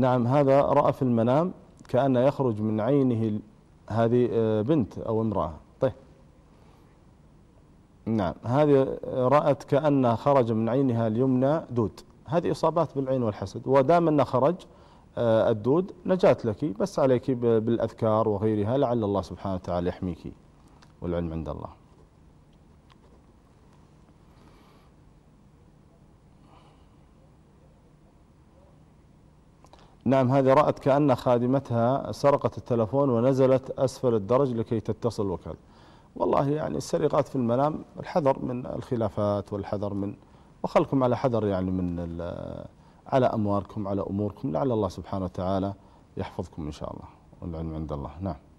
نعم هذا رأى في المنام كأن يخرج من عينه هذه آه، بنت أو امرأة طيب نعم هذه رأت كأن خرج من عينها اليمنى دود هذه إصابات بالعين والحسد ودام أنه خرج آه، الدود نجات لك بس عليك بالأذكار وغيرها لعل الله سبحانه وتعالى يحميك والعلم عند الله نعم هذه رأت كأن خادمتها سرقت التلفون ونزلت أسفل الدرج لكي تتصل وكذا والله يعني السرقات في المنام الحذر من الخلافات والحذر من وخلكم على حذر يعني من على أموالكم على أموركم لعل الله سبحانه وتعالى يحفظكم إن شاء الله والعلم عند الله نعم